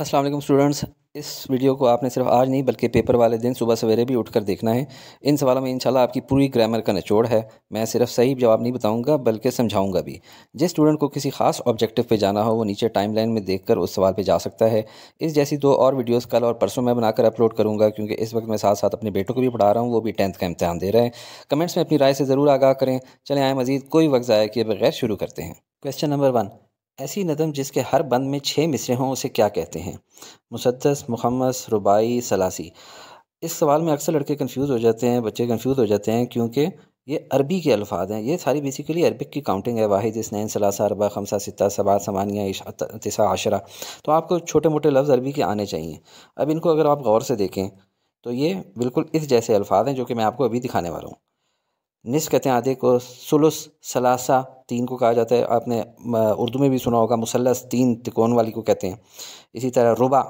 अस्सलाम वालेकुम स्टूडेंट्स इस वीडियो को आपने सिर्फ आज नहीं बल्कि पेपर वाले दिन सुबह सवेरे भी उठकर देखना है इन सवालों में इंशाल्लाह आपकी पूरी ग्रामर का निचोड़ है मैं सिर्फ सही जवाब नहीं बताऊंगा बल्कि समझाऊंगा भी जिस स्टूडेंट को किसी खास ऑब्जेक्टिव पे जाना हो वो नीचे टाइमलाइन में देखकर उस सवाल पे जा सकता है इस जैसी दो और वीडियोज़ कल और परसों में बनाकर अपलोड करूँगा क्योंकि इस वक्त मैं साथ साथ अपने बेटों को भी पढ़ा रहा हूँ वो भी टेंथ का इम्तहान दे रहे हैं कमेंट्स में अपनी राय से ज़रूर आगाह करें चले आए मज़ीद कोई वक्त ज़ाया किए बगैर शुरू करते हैं क्वेश्चन नंबर वन ऐसी नदम जिसके हर बंद में छः मिसरे हों उसे क्या कहते हैं मुसदस मुखमस रुबाई सलासी इस सवाल में अक्सर लड़के कंफ्यूज हो जाते हैं बच्चे कंफ्यूज हो जाते हैं क्योंकि ये अरबी के अल्फाज हैं ये सारी बेसिकली अरबिक की काउंटिंग है वाहिद इसनैन सलासा अरबा खमसा सिता सबा समानिया तिसा आशरा तो आपको छोटे मोटे लफ्ज़ अरबी के आने चाहिए अब इनको अगर आप गौर से देखें तो ये बिल्कुल इस जैसे अल्फाज हैं जो कि मैं आपको अभी दिखाने वाला हूँ निस कहते हैं आधे को सुलस सलासा तीन को कहा जाता है आपने उर्दू में भी सुना होगा मुसलस तीन तिकोन वाली को कहते हैं इसी तरह रुबा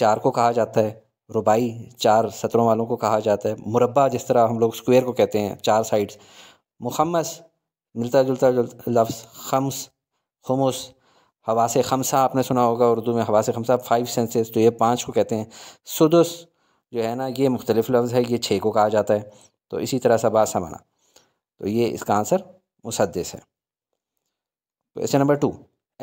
चार को कहा जाता है रुबाई चार सतरों वालों को कहा जाता है मुरबा जिस तरह हम लोग स्क्वायर को कहते हैं चार साइड्स मुखमस मिलता जुलता लफ्स खम्स खमस हवा से खमसा आपने सुना होगा उर्दू में हवा से खमसा फाइव सेंसेस तो ये पाँच को कहते हैं सुदस जो है ना ये मुख्तलिफ़ लफ्ज़ है ये छः को कहा जाता है तो इसी तरह सबास समाना तो ये इसका आंसर मुसदस है क्वेश्चन तो नंबर टू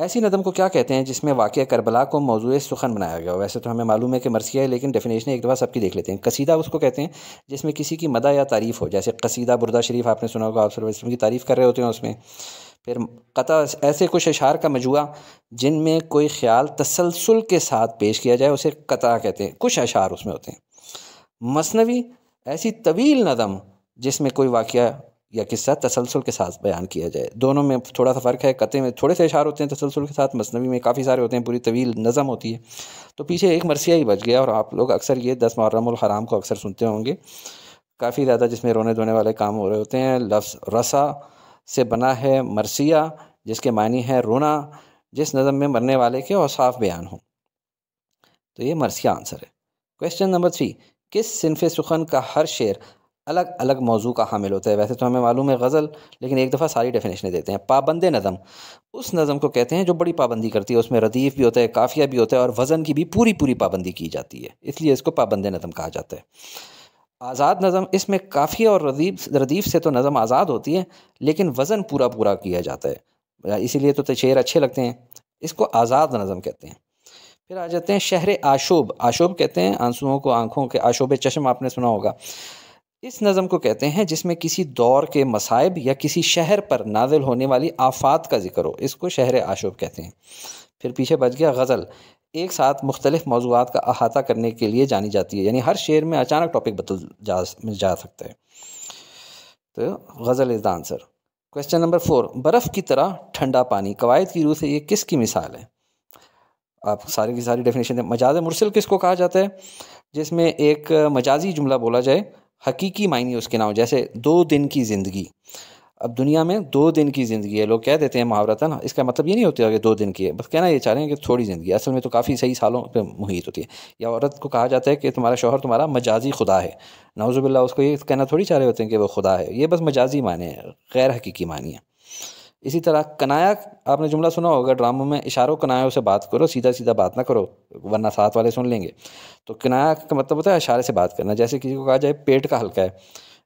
ऐसी नदम को क्या कहते हैं जिसमें वाक़ करबला को मौजूद सुखन बनाया गया वैसे तो हमें मालूम है कि मरसिया है लेकिन डेफिनेशन एक दफ़ा सबकी देख लेते हैं कसीदा उसको कहते हैं जिसमें किसी की मदा या तारीफ़ हो जैसे कसीदा बुरदा शरीफ आपने सुना होगा आप की तारीफ़ कर रहे होते हैं उसमें फिर कता ऐसे कुछ अशार का जिन जिनमें कोई ख्याल तसलसल के साथ पेश किया जाए उसे कता कहते हैं कुछ अशार उसमें होते हैं मसनवी ऐसी तवील नदम जिसमें कोई वाक़ या किस्सा तसलसल के साथ बयान किया जाए दोनों में थोड़ा सा फ़र्क है कते में थोड़े से इशार होते हैं तसलसल के साथ मसनवी में काफ़ी सारे होते हैं पूरी तवील नज़म होती है तो पीछे एक मरसिया ही बच गया और आप लोग अक्सर ये दस मुहर्रम हराम को अक्सर सुनते होंगे काफ़ी ज़्यादा जिसमें रोने धोने वाले काम हो रहे होते हैं लफ्ज़ रसा से बना है मरसिया जिसके मानी है रोना जिस नज़म में मरने वाले के साफ बयान हों तो ये मरसिया आंसर है क्वेश्चन नंबर थ्री किस सिनफ सुखन का हर शेर अलग अलग मौजू का हामिल होता है वैसे तो हमें मालूम है गज़ल लेकिन एक दफ़ा सारी डेफिनेशनें देते हैं पाबंद नज़म उस नज़म को कहते हैं जो बड़ी पाबंदी करती है उसमें रदीफ़ भी होता है काफिया भी होता है और वज़न की भी पूरी पूरी पाबंदी की जाती है इसलिए इसको पाबंद नज़म कहा जाता है आज़ाद नज़म इसमें काफिया और रदीफ रदीफ से तो नज़म आज़ाद होती है लेकिन वज़न पूरा पूरा किया जाता है इसीलिए तो, तो शेर अच्छे लगते हैं इसको आज़ाद नज़म कहते हैं फिर आ जाते हैं शहर आशोब आशोब कहते हैं आंसुओं को आंखों के आशोब चश्म आपने सुना होगा इस नज़म को कहते हैं जिसमें किसी दौर के मसाइब या किसी शहर पर नाजिल होने वाली आफात का जिक्र हो इसको शहर आशोब कहते हैं फिर पीछे बच गया गज़ल एक साथ मुख्तलिफ मौजूद का अहाता करने के लिए जानी जाती है यानी हर शेर में अचानक टॉपिक बदल जा जा सकता है तो ghazal is the answer question number four बर्फ़ की तरह ठंडा पानी कवायद की रूह से ये किसकी मिसाल है आप सारी की सारी डेफिनेशन है मजाज मुरसल किसको कहा जाता है जिसमें एक मजाजी जुमला बोला जाए हकीकी मायने उसके नाम जैसे दो दिन की ज़िंदगी अब दुनिया में दो दिन की ज़िंदगी है लोग कह देते हैं ना इसका मतलब ये नहीं होता कि दो दिन की है बस कहना ये चाह रहे हैं कि थोड़ी ज़िंदगी असल में तो काफ़ी सही सालों पर मुहित होती है या औरत को कहा जाता है कि तुम्हारा शोहर तुम्हारा मजाजी खुदा है नवजुबिल्ला उसको ये कहना थोड़ी चाह रहे होते हैं कि वो खुदा है ये बस मजाजी माने हैं गैर हकीकी मानी है इसी तरह कनाया आपने जुमला सुना होगा ड्रामों में इशारों कनायों से बात करो सीधा सीधा बात ना करो वरना साथ वाले सुन लेंगे तो कनाया का मतलब होता है इशारे से बात करना जैसे किसी को कहा जाए पेट का हल्का है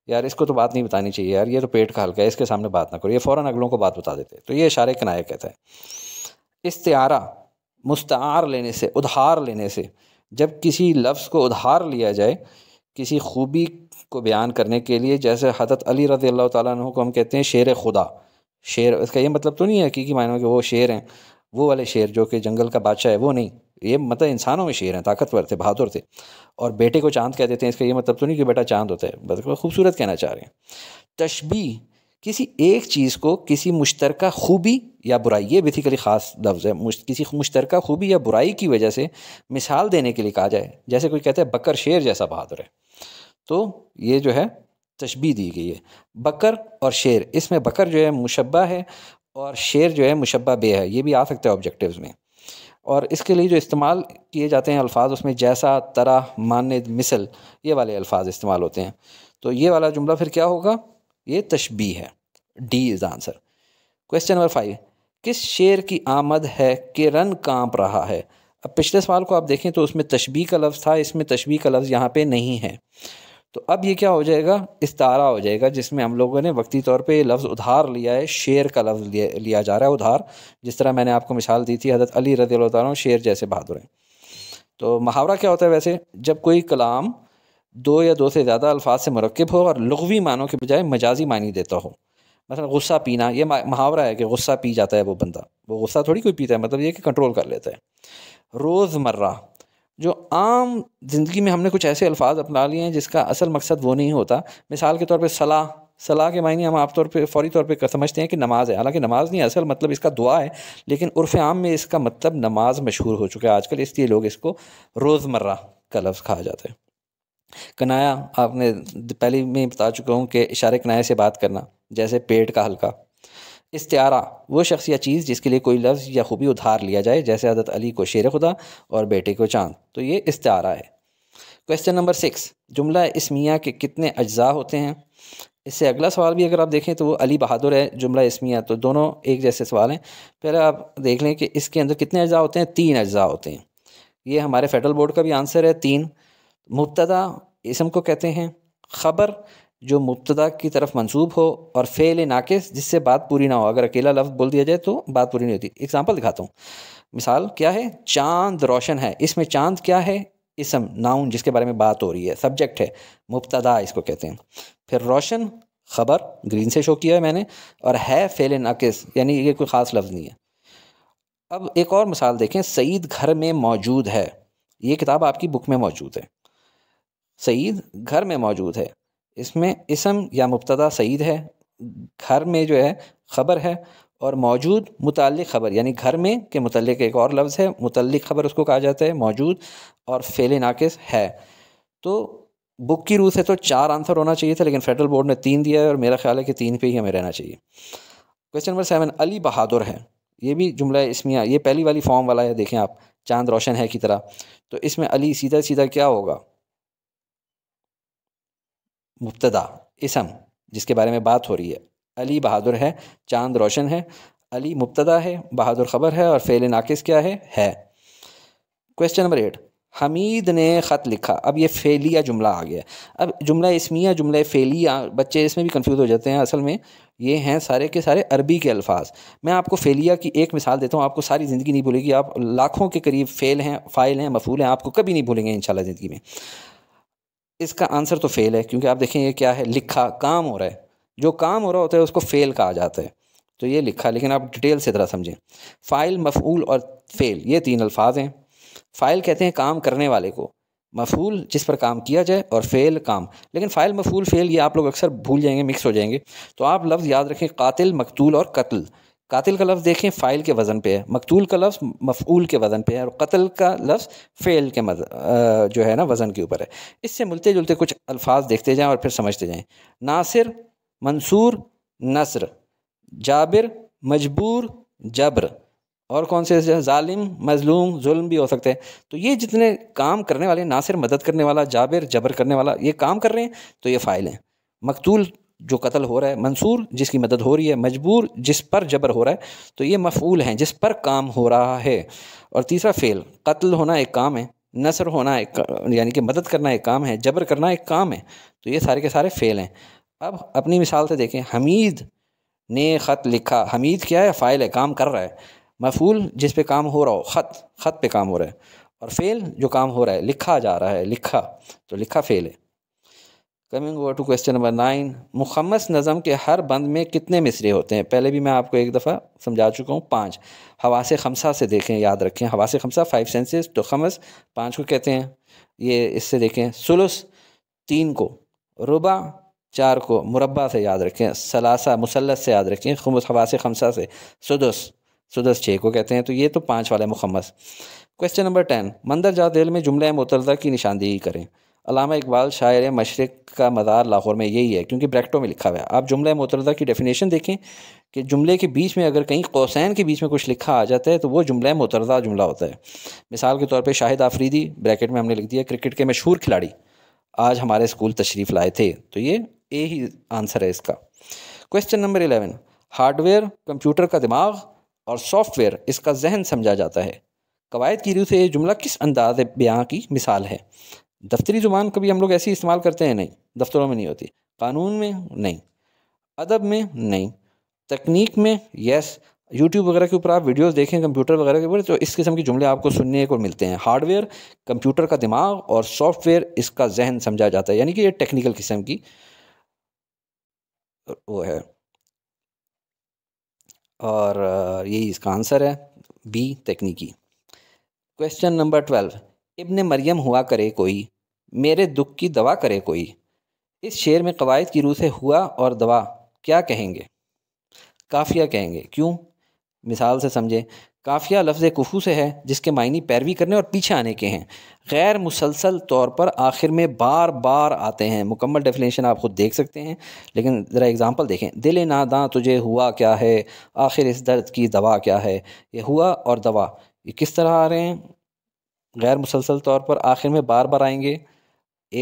यार इसको तो बात नहीं बतानी चाहिए यार ये तो पेट का हल्का है इसके सामने बात ना करो ये फ़ौरन अगलों को बात बता देते तो ये इशारे कनाया कहता है इस्तारा मुस्तार लेने से उधार लेने से जब किसी लफ्ज़ को उधार लिया जाए किसी खूबी को बयान करने के लिए जैसे हजरत अली रज़ी अल्लाह तु को हम कहते हैं शेर खुदा शेर इसका ये मतलब तो नहीं है कि मायनों के वो शेर हैं वो वाले शेर जो कि जंगल का बादशाह है वो नहीं ये मतलब इंसानों में शेर हैं ताकतवर थे बहादुर थे और बेटे को चांद कह देते हैं इसका ये मतलब तो नहीं कि बेटा चांद होता है बल्कि खूबसूरत कहना चाह रहे हैं तशबी किसी एक चीज़ को किसी मुश्तरक खूबी या बुराई ये बेसिकली ख़ास लफ्ज़ है किसी मुश्तरक खूबी या बुराई की वजह से मिसाल देने के लिए कहा जाए जैसे कोई कहता है बकर शेर जैसा बहादुर है तो ये जो है तशबी दी गई है बकर और शेर इसमें बकर जो है मुशबा है और शेर जो है मुशबा बे है ये भी आ सकता है ऑब्जेक्टिव्स में और इसके लिए जो इस्तेमाल किए जाते हैं अल्फाज उसमें जैसा तरा मानद मिसल ये वाले अल्फाज इस्तेमाल होते हैं तो ये वाला जुमला फिर क्या होगा ये तशबी है D is answer question number five किस शेर की आमद है कि रन कांप रहा है अब पिछले सवाल को आप देखें तो उसमें तशबी का लफ्ज़ था इसमें तशबी का लफ्ज़ यहाँ पे नहीं है तो अब ये क्या हो जाएगा इस्तारा हो जाएगा जिसमें हम लोगों ने वक्ती तौर पे ये लफ्ज़ उधार लिया है शेर का लफ्ज़ लिया, लिया जा रहा है उधार जिस तरह मैंने आपको मिसाल दी थी हजरत अली रदी तारों शेर जैसे बहादुर हैं तो मुहावरा क्या होता है वैसे जब कोई कलाम दो या दो से ज़्यादा अल्फाज से मरकब हो और लगवी मानों के बजाय मजाजी मानी देता हो मतलब गुस्सा पीना ये मुहावरा है कि गुस्सा पी जाता है वो बंदा वो गुस्सा थोड़ी कोई पीता है मतलब ये कि कंट्रोल कर लेता है रोज़मर्रा जो आम ज़िंदगी में हमने कुछ ऐसे अल्फाज अपना लिए हैं जिसका असल मकसद वो नहीं होता मिसाल के तौर पर सलाह सलाह के मायने हम आप तौर पर फौरी तौर पर समझते हैं कि नमाज़ है हालांकि नमाज़ नहीं असल मतलब इसका दुआ है लेकिन उर्फ आम में इसका मतलब नमाज मशहूर हो चुका है आजकल इसलिए लोग इसको रोज़मर्रा का लफ्ज़ कहा जाता है कनाया आपने पहले मैं बता चुका हूँ कि इशारे कनाया से बात करना जैसे पेट का हल्का इस्तारा वो शख्स या चीज़ जिसके लिए कोई लफ्ज़ या खूबी उधार लिया जाए जैसे हजरत अली को शेर खुदा और बेटे को चांद तो ये इस्तारा है क्वेश्चन नंबर सिक्स जुमला इसमिया के कितने अज्जा होते हैं इससे अगला सवाल भी अगर आप देखें तो वो अली बहादुर है जुमला इसमिया तो दोनों एक जैसे सवाल हैं पहले आप देख लें कि इसके अंदर कितने अज्जा होते हैं तीन अज्जा होते हैं ये हमारे फेडरल बोर्ड का भी आंसर है तीन मुबतदा इसम को कहते हैं खबर जो मुबतदा की तरफ मंसूब हो और फ़ेल नाकिस जिससे बात पूरी ना हो अगर अकेला लफ्ज़ बोल दिया जाए तो बात पूरी नहीं होती एग्ज़ाम्पल दिखाता हूँ मिसाल क्या है चांद रोशन है इसमें चांद क्या है इसम नाउन जिसके बारे में बात हो रही है सब्जेक्ट है मुबतदा इसको कहते हैं फिर रोशन खबर ग्रीन से शो किया है मैंने और है फेल नाकिस यानी ये कोई ख़ास लफ्ज़ नहीं है अब एक और मिसाल देखें सईद घर में मौजूद है ये किताब आपकी बुक में मौजूद है सईद घर में मौजूद है इसमें इसम या मुबतदा सईद है घर में जो है ख़बर है और मौजूद मुतल ख़बर यानी घर में के मुतल एक और लफ्ज़ है मुतल ख़बर उसको कहा जाता है मौजूद और फेल नाकस है तो बुक की रूह से तो चार आंसर होना चाहिए था लेकिन फेडरल बोर्ड ने तीन दिया है और मेरा ख्याल है कि तीन पे ही हमें रहना चाहिए question number seven Ali Bahadur है ये भी जुमला इसमिया ये पहली वाली फॉर्म वाला है देखें आप चांद रोशन है की तरह तो इसमें अली सीधा सीधा क्या होगा मुबतदा इसम जिसके बारे में बात हो रही है अली बहादुर है चांद रोशन है अली मुबतदा है बहादुर खबर है और फेल नाकिस क्या है है क्वेश्चन नंबर एट हमीद ने ख़त लिखा अब ये फेलिया जुमला आ गया अब जुमला इसमिया जुमला फेलिया बच्चे इसमें भी कंफ्यूज हो जाते हैं असल में ये हैं सारे के सारे अरबी के अल्फाज मैं आपको फेलिया की एक मिसाल देता हूँ आपको सारी ज़िंदगी नहीं भूलेगी आप लाखों के करीब फेल हैं फ़ाइल हैं मफूल हैं आपको कभी नहीं भूलेंगे इन ज़िंदगी में इसका आंसर तो फेल है क्योंकि आप देखें ये क्या है लिखा काम हो रहा है जो काम हो रहा होता है उसको फेल कहा जाता है तो ये लिखा लेकिन आप डिटेल से ज़रा समझें फ़ाइल मफूल और फेल ये तीन अल्फाज हैं फ़ाइल कहते हैं काम करने वाले को मफूल जिस पर काम किया जाए और फेल काम लेकिन फ़ाइल मफूल फेल ये आप लोग अक्सर भूल जाएंगे मिक्स हो जाएंगे तो आप लफ्ज़ याद रखें कातिल मकतूल और कत्ल कातिल का लफ्ज़ देखें फ़ाइल के वज़न पे है मकतूल का लफ्ज़ मफूल के वज़न पे है और कत्ल का लफ्ज़ फ़ेल के मद, जो है ना वज़न के ऊपर है इससे मिलते जुलते कुछ अल्फाज देखते जाएं और फिर समझते जाएं नासिर मंसूर नसर जाबिर मजबूर जबर और कौन से ालिम मजलूम जुल्म भी हो सकते हैं तो ये जितने काम करने वाले नासिर मदद करने वाला जाबिर जबर करने वाला ये काम कर रहे हैं तो ये फ़ाइल हैं मकतूल जो कत्ल हो रहा है मंसूर जिसकी मदद हो रही है मजबूर जिस पर जबर हो रहा है तो ये मफूल हैं जिस पर काम हो रहा है और तीसरा फ़ेल कत्ल होना एक काम है नसर होना एक यानी कि मदद करना एक काम है जबर करना एक काम है तो ये सारे के सारे फ़ेल हैं अब अपनी मिसाल से देखें हमीद ने ख़त लिखा हमीद क्या है फ़ाइल है काम कर रहा है मफूल जिस पे काम हो रहा हो ख़त ख़त पे काम हो रहा है और फ़ेल जो काम हो रहा है लिखा जा रहा है लिखा तो लिखा फ़ेल है coming over to question number nine मुखमस नज़म के हर बंद में कितने मिसरे होते हैं पहले भी मैं आपको एक दफ़ा समझा चुका हूँ पाँच हवा से खमसा से देखें याद रखें हवा से खमसा फाइव सेंसेस तो खमस पाँच को कहते हैं ये इससे देखें सुलस तीन को रुबा चार को मुरबा से याद रखें सलासा मुसलस से याद रखें खमस हवा से खमसा से सदस सदस छः को कहते हैं तो ये तो पाँच वाले मुखमस क्वेश्चन नंबर टेन मंदर दिल में जुमला मुतरदा की निशानदेही करें अलामा इकबाल शायर मशरक़ का मज़ार लाहौर में यही है क्योंकि ब्रैक्टो में लिखा हुआ है आप जुमला मुतरदा की डेफिनेशन देखें कि जुमले के बीच में अगर कहीं कौसैन के बीच में कुछ लिखा आ जाता है तो वो जुमला मुतरदा जुमला होता है मिसाल के तौर पर शाहिद आफरीदी ब्रैकेट में हमने लिख दिया क्रिकेट के मशहूर खिलाड़ी आज हमारे स्कूल तशरीफ़ लाए थे तो ये ए ही आंसर है इसका question number eleven hardware computer का दिमाग और सॉफ्टवेयर इसका जहन समझा जाता है कवायद की रू से ये जुमला किस अंदाज बयां की मिसाल है दफ्तरी ज़ुबान कभी हम लोग ऐसी इस्तेमाल करते हैं नहीं दफ्तरों में नहीं होती कानून में नहीं अदब में नहीं तकनीक में यस यूट्यूब वगैरह के ऊपर आप वीडियोस देखें कंप्यूटर वगैरह के ऊपर तो इस किस्म के जुमले आपको सुनने को मिलते हैं हार्डवेयर कंप्यूटर का दिमाग और सॉफ्टवेयर इसका जहन समझा जाता है यानी कि ये टेक्निकल किस्म की वो है और यही इसका आंसर है बी तकनीकी question number twelve Ibne Maryam हुआ करे कोई मेरे दुख की दवा करे कोई इस शेर में कवायद की रूह से हुआ और दवा क्या कहेंगे काफिया कहेंगे क्यों मिसाल से समझें काफिया लफ्ज़ कुफू से है जिसके मायने पैरवी करने और पीछे आने के हैं गैर मुसलसल तौर पर आखिर में बार बार आते हैं मुकम्मल डेफिनेशन आप ख़ुद देख सकते हैं लेकिन ज़रा एग्ज़ाम्पल देखें दिल नादा तुझे हुआ क्या है आखिर इस दर्द की दवा क्या है ये हुआ और दवा ये किस तरह आ रहे हैं गैर मुसलसल तौर पर आखिर में बार बार आएंगे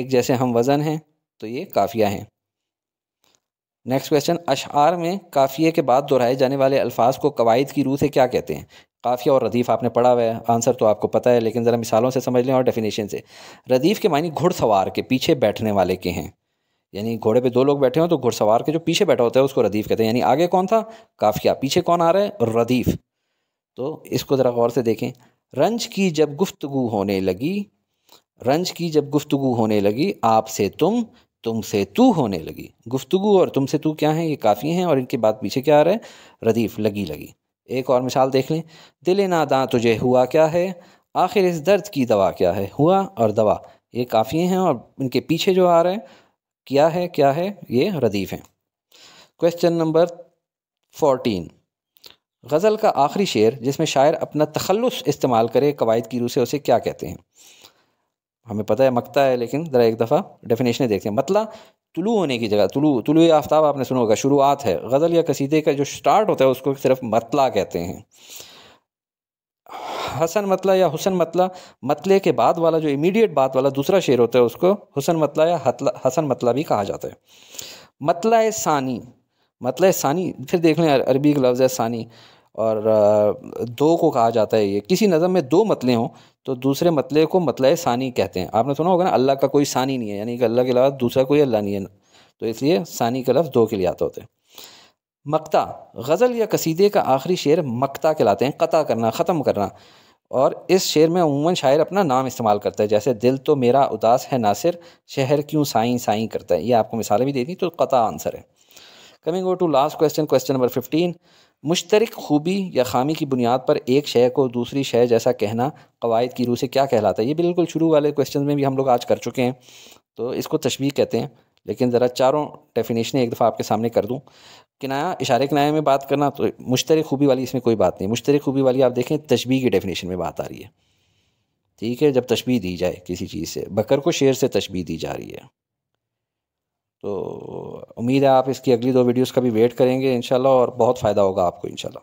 एक जैसे हम वज़न हैं तो ये काफ़िया हैं नेक्स्ट क्वेश्चन अशार में काफ़िया के बाद दोहराए जाने वाले अल्फाज को कवायद की रूह से क्या कहते हैं काफ़िया और रदीफ़ आपने पढ़ा हुआ है आंसर तो आपको पता है लेकिन ज़रा मिसालों से समझ लें और डेफिनेशन से रदीफ़ के मानी घुड़सवार के पीछे बैठने वाले के हैं यानी घोड़े पे दो लोग बैठे हों तो घुड़सवार के जो पीछे बैठा होता है उसको रदीफ़ कहते हैं यानी आगे कौन था काफ़िया पीछे कौन आ रहा है रदीफ़ तो इसको ज़रा गौर से देखें रंज की जब गुफ्तगु होने लगी रंज की जब गुफ्तगु होने लगी आपसे तुम तुम से तू होने लगी गुफ्तगु और तुम से तू क्या है ये काफ़ी हैं और इनके बाद पीछे क्या आ रहा है रदीफ लगी लगी एक और मिसाल देख लें दिल नादा तुझे हुआ क्या है आखिर इस दर्द की दवा क्या है हुआ और दवा ये काफ़ी हैं और इनके पीछे जो आ रहे हैं क्या है क्या है ये रदीफ हैं क्वेश्चन नंबर फोर्टीन गज़ल का आखिरी शेर जिसमें शायर अपना तखलस इस्तेमाल करे कवायद की रूह से उसे क्या कहते हैं हमें पता है मकता है लेकिन ज़रा एक दफ़ा डेफिनेशन देखते हैं मतला तुलू होने की जगह तुलू तुलु आफ्ताब आपने सुना होगा शुरुआत है गज़ल या कसीदे का जो स्टार्ट होता है उसको सिर्फ मतला कहते हैं हसन मतला या हुसन मतला मतले के बाद वाला जो इमीडिएट बात वाला दूसरा शेर होता है उसको हुसन मतला या हसन मतला भी कहा जाता है मतला सानी मतला सानी फिर देख लें अरबी का लफ्ज़ है सानी और दो को कहा जाता है ये किसी नज़म में दो मतले हों तो दूसरे मतले को मतला सानी कहते हैं आपने सुना होगा ना अल्लाह का कोई सानी नहीं है यानी कि अल्लाह के अलावा दूसरा कोई अल्लाह नहीं है तो इसलिए सानी का लफ्ज़ दो के लिए आता होता है मकता गज़ल या कसीदे का आखिरी शेर मकता कहलाते हैं कता करना ख़त्म करना और इस शेर में अमूमन शायर अपना नाम इस्तेमाल करता है जैसे दिल तो मेरा उदास है नासिर शहर क्यों साई साई करता है ये आपको मिसालें भी दे दी तो कता आंसर है coming over to last question question number fifteen मुश्तरक खूबी या खामी की बुनियाद पर एक शय को दूसरी शय जैसा कहना कवायद की रूह से क्या कहलाता है ये बिल्कुल शुरू वाले क्वेश्चन में भी हम लोग आज कर चुके हैं तो इसको तशबी कहते हैं लेकिन ज़रा चारों डेफिनेशन एक दफ़ा आपके सामने कर दूँ किनाया इशारे किनाए में बात करना तो मुश्तर खूबी वाली इसमें कोई बात नहीं मुश्तरक खूबी वाली आप देखें तशबी की डेफिनेशन में बात आ रही है ठीक है जब तशबी दी जाए किसी चीज़ से बकर को शेर से तशबी दी जा रही है तो उम्मीद है आप इसकी अगली दो वीडियोस का भी वेट करेंगे इनशाला और बहुत फ़ायदा होगा आपको इनशाला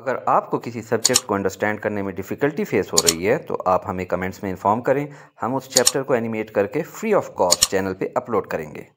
अगर आपको किसी सब्जेक्ट को अंडरस्टैंड करने में डिफ़िकल्टी फेस हो रही है तो आप हमें कमेंट्स में इन्फॉर्म करें हम उस चैप्टर को एनिमेट करके फ्री ऑफ कॉस्ट चैनल पर अपलोड करेंगे